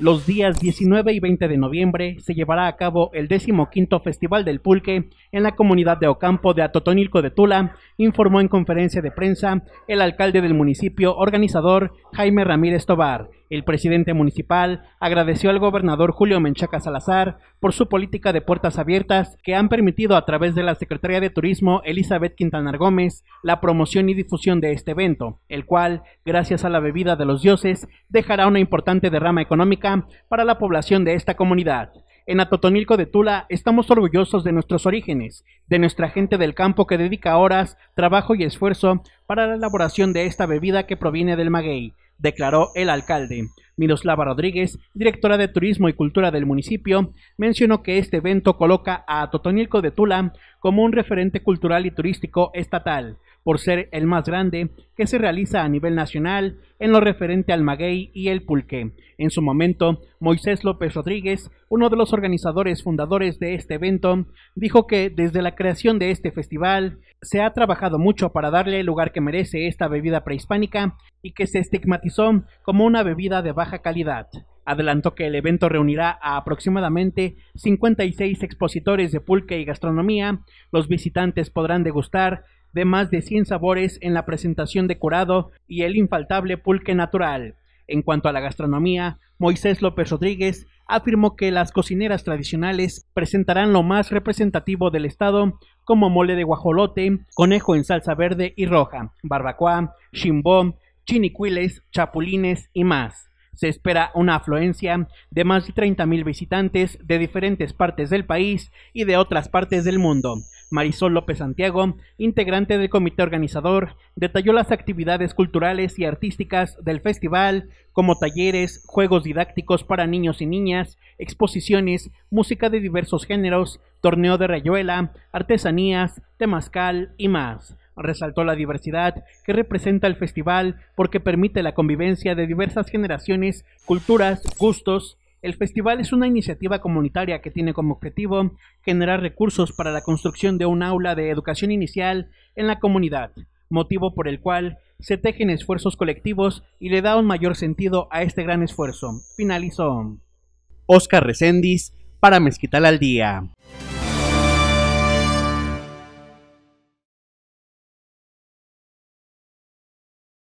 Los días 19 y 20 de noviembre se llevará a cabo el 15 Festival del Pulque en la comunidad de Ocampo de Atotonilco de Tula, informó en conferencia de prensa el alcalde del municipio organizador Jaime Ramírez Tobar. El presidente municipal agradeció al gobernador Julio Menchaca Salazar por su política de puertas abiertas que han permitido a través de la Secretaría de Turismo Elizabeth Quintanar Gómez la promoción y difusión de este evento, el cual, gracias a la bebida de los dioses, dejará una importante derrama económica para la población de esta comunidad. En Atotonilco de Tula estamos orgullosos de nuestros orígenes, de nuestra gente del campo que dedica horas, trabajo y esfuerzo para la elaboración de esta bebida que proviene del maguey declaró el alcalde. Miroslava Rodríguez, directora de Turismo y Cultura del municipio, mencionó que este evento coloca a Totonilco de Tula como un referente cultural y turístico estatal por ser el más grande que se realiza a nivel nacional en lo referente al maguey y el pulque. En su momento, Moisés López Rodríguez, uno de los organizadores fundadores de este evento, dijo que desde la creación de este festival se ha trabajado mucho para darle el lugar que merece esta bebida prehispánica y que se estigmatizó como una bebida de baja calidad. Adelantó que el evento reunirá a aproximadamente 56 expositores de pulque y gastronomía. Los visitantes podrán degustar de más de 100 sabores en la presentación decorado y el infaltable pulque natural. En cuanto a la gastronomía, Moisés López Rodríguez afirmó que las cocineras tradicionales presentarán lo más representativo del estado como mole de guajolote, conejo en salsa verde y roja, barbacoa, chimbón, chinicuiles, chapulines y más. Se espera una afluencia de más de 30.000 visitantes de diferentes partes del país y de otras partes del mundo. Marisol López Santiago, integrante del comité organizador, detalló las actividades culturales y artísticas del festival, como talleres, juegos didácticos para niños y niñas, exposiciones, música de diversos géneros, torneo de rayuela, artesanías, temazcal y más. Resaltó la diversidad que representa el festival porque permite la convivencia de diversas generaciones, culturas, gustos el festival es una iniciativa comunitaria que tiene como objetivo generar recursos para la construcción de un aula de educación inicial en la comunidad, motivo por el cual se tejen esfuerzos colectivos y le da un mayor sentido a este gran esfuerzo. Finalizó. Oscar Recendis para Mezquital al Día.